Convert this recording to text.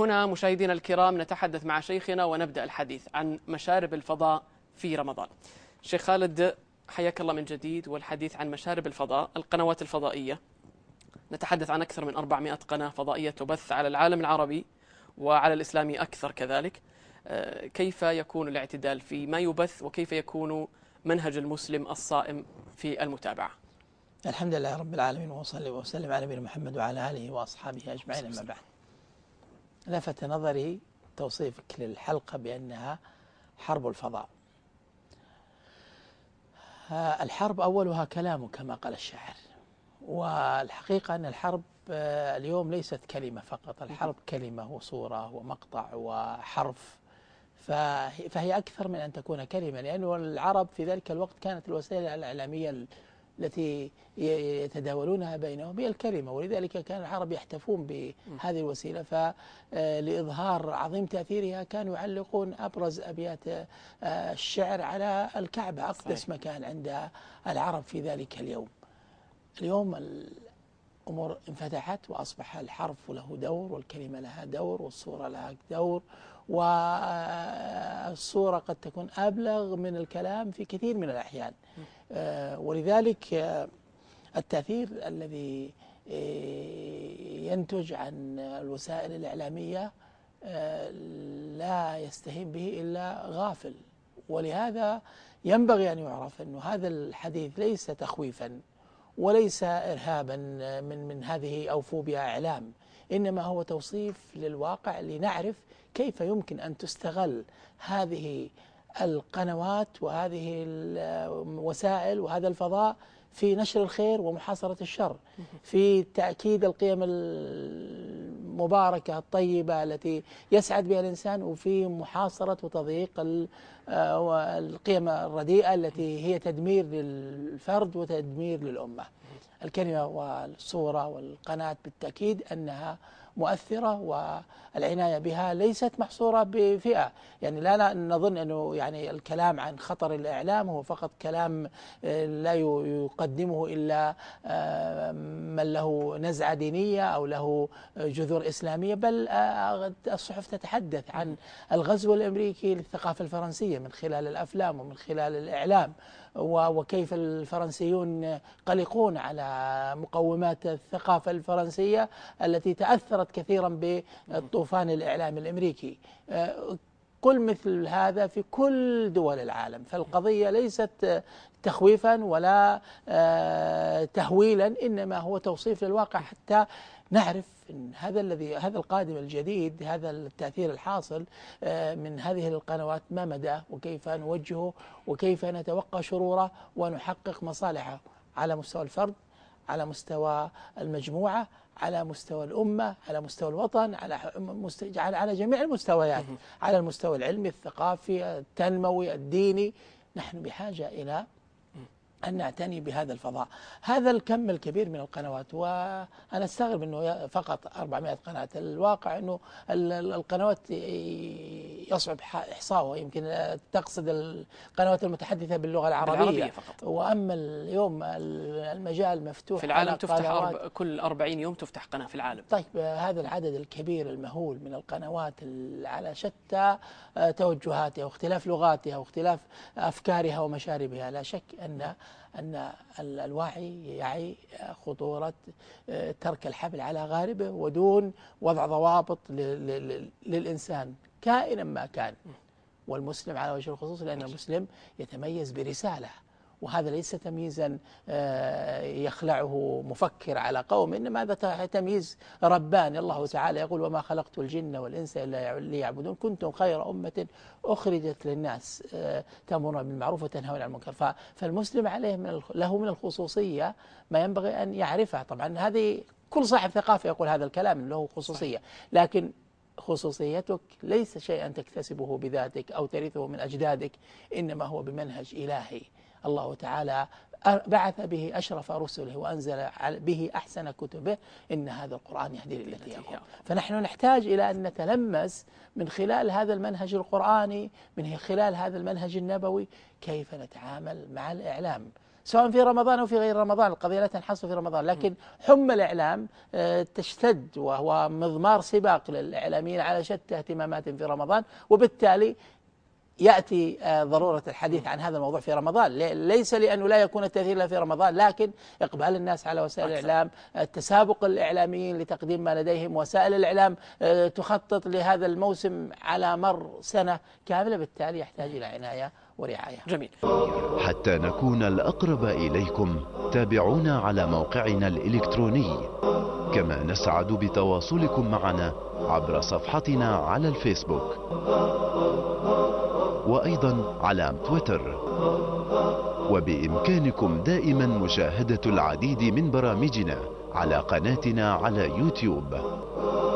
هنا مشاهدينا الكرام نتحدث مع شيخنا ونبدأ الحديث عن مشارب الفضاء في رمضان شيخ خالد حياك الله من جديد والحديث عن مشارب الفضاء القنوات الفضائية نتحدث عن أكثر من 400 قناة فضائية تبث على العالم العربي وعلى الإسلامي أكثر كذلك آه، كيف يكون الاعتدال في ما يبث وكيف يكون منهج المسلم الصائم في المتابعة الحمد لله رب العالمين وصلي وسلم على نبينا محمد وعلى آله وأصحابه أجمعين أما بعد لفت نظري توصيفك للحلقة بأنها حرب الفضاء الحرب أولها كلام كما قال الشاعر والحقيقة أن الحرب آه، اليوم ليست كلمة فقط الحرب كلمة وصورة ومقطع وحرف فهي أكثر من أن تكون كلمة لأن العرب في ذلك الوقت كانت الوسائل الإعلامية التي يتداولونها بينهم هي الكلمة ولذلك كان العرب يحتفون بهذه الوسيلة فلإظهار آه، عظيم تأثيرها كانوا يعلقون أبرز أبيات آه، الشعر على الكعبة أقدس صحيح. مكان عند العرب في ذلك اليوم اليوم أمور انفتحت وأصبح الحرف له دور والكلمة لها دور والصورة لها دور والصورة قد تكون أبلغ من الكلام في كثير من الأحيان آه، ولذلك آه، التأثير الذي آه، ينتج عن الوسائل الإعلامية لا يستهين به إلا غافل ولهذا ينبغي أن يعرف أن هذا الحديث ليس تخويفا وليس إرهابا من من هذه أو فوبيا إعلام إنما هو توصيف للواقع لنعرف كيف يمكن أن تستغل هذه القنوات وهذه الوسائل وهذا الفضاء في نشر الخير ومحاصرة الشر في تأكيد القيم المباركة الطيبة التي يسعد بها الإنسان وفي محاصرة وتضييق آه، القيم الرديئة التي هي تدمير للفرد وتدمير للأمة الكلمة والصورة والقناة بالتأكيد أنها مؤثرة والعناية بها ليست محصورة بفئة يعني لا نظن أنه يعني الكلام عن خطر الإعلام هو فقط كلام آه، لا يقدمه إلا آه، من له نزعة دينية أو له جذور إسلامية بل آه، الصحف تتحدث عن الغزو الأمريكي للثقافة الفرنسية من خلال الأفلام ومن خلال الإعلام وكيف الفرنسيون قلقون على مقومات الثقافة الفرنسية التي تأثرت تأثرت كثيرا بالطوفان الإعلامي الأمريكي آه، كل مثل هذا في كل دول العالم فالقضية ليست تخويفا ولا آه، تهويلا إنما هو توصيف للواقع حتى نعرف إن هذا الذي هذا القادم الجديد هذا التأثير الحاصل آه، من هذه القنوات ما مداه وكيف نوجهه وكيف نتوقع شروره ونحقق مصالحه على مستوى الفرد على مستوى المجموعة على مستوى الأمة على مستوى الوطن على مست... على جميع المستويات على المستوى العلمي الثقافي التنموي الديني نحن بحاجة إلى أن نعتني بهذا الفضاء هذا الكم الكبير من القنوات وأنا أستغرب أنه فقط 400 قناة الواقع أنه القنوات يصعب إحصاؤه يمكن آه، تقصد القنوات المتحدثة باللغة العربية, العربية فقط. وأما اليوم المجال مفتوح في العالم تفتح أرب... كل 40 يوم تفتح قناة في العالم طيب آه، هذا العدد الكبير المهول من القنوات على شتى آه، توجهاتها واختلاف لغاتها واختلاف أفكارها ومشاربها لا شك أن أن الواعي يعي خطورة ترك الحبل على غاربه ودون وضع ضوابط للإنسان كائنا ما كان والمسلم على وجه الخصوص لأن المسلم يتميز برسالة وهذا ليس تمييزا آه، يخلعه مفكر على قوم إنما هذا تمييز رباني الله تعالى يقول وما خلقت الجن والإنس إلا ليعبدون كنتم خير أمة أخرجت للناس آه، تأمرون بالمعروف وتنهون عن المنكر فالمسلم عليه من له من الخصوصية ما ينبغي أن يعرفها طبعا هذه كل صاحب ثقافة يقول هذا الكلام له خصوصية لكن خصوصيتك ليس شيئا تكتسبه بذاتك أو ترثه من أجدادك إنما هو بمنهج إلهي الله تعالى بعث به أشرف رسله وأنزل به أحسن كتبه إن هذا القرآن يهدي للتي يقوم فنحن نحتاج إلى أن نتلمس من خلال هذا المنهج القرآني من خلال هذا المنهج النبوي كيف نتعامل مع الإعلام سواء في رمضان أو في غير رمضان القضية لا تنحصر في رمضان لكن حمى الإعلام آه، تشتد وهو مضمار سباق للإعلاميين على شتى اهتمامات في رمضان وبالتالي يأتي آه، ضرورة الحديث نعم. عن هذا الموضوع في رمضان ليس لأنه لا يكون التأثير إلا في رمضان لكن إقبال الناس على وسائل أكثر. الإعلام آه، تسابق الإعلاميين لتقديم ما لديهم وسائل الإعلام آه، تخطط لهذا الموسم على مر سنة كاملة بالتالي يحتاج إلى عناية ورعاية جميل حتى نكون الأقرب إليكم تابعونا على موقعنا الإلكتروني كما نسعد بتواصلكم معنا عبر صفحتنا على الفيسبوك وأيضا على تويتر وبإمكانكم دائما مشاهدة العديد من برامجنا على قناتنا على يوتيوب